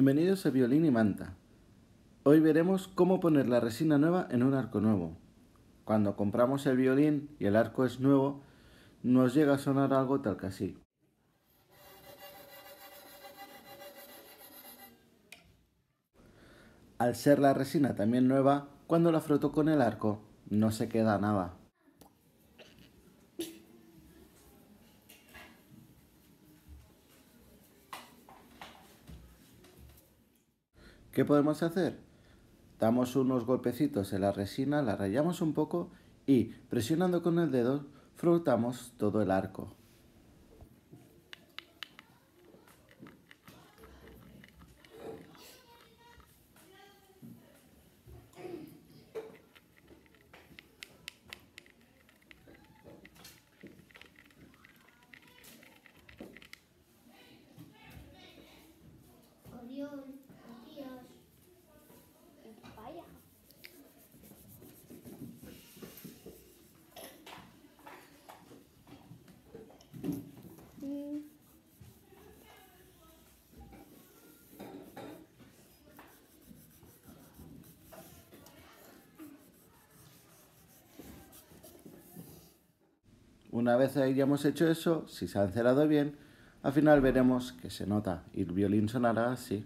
Bienvenidos a Violín y Manta. Hoy veremos cómo poner la resina nueva en un arco nuevo. Cuando compramos el violín y el arco es nuevo, nos llega a sonar algo tal que así. Al ser la resina también nueva, cuando la froto con el arco, no se queda nada. ¿Qué podemos hacer? Damos unos golpecitos en la resina, la rayamos un poco y presionando con el dedo frotamos todo el arco. Una vez hayamos hecho eso, si se ha encerado bien, al final veremos que se nota y el violín sonará así.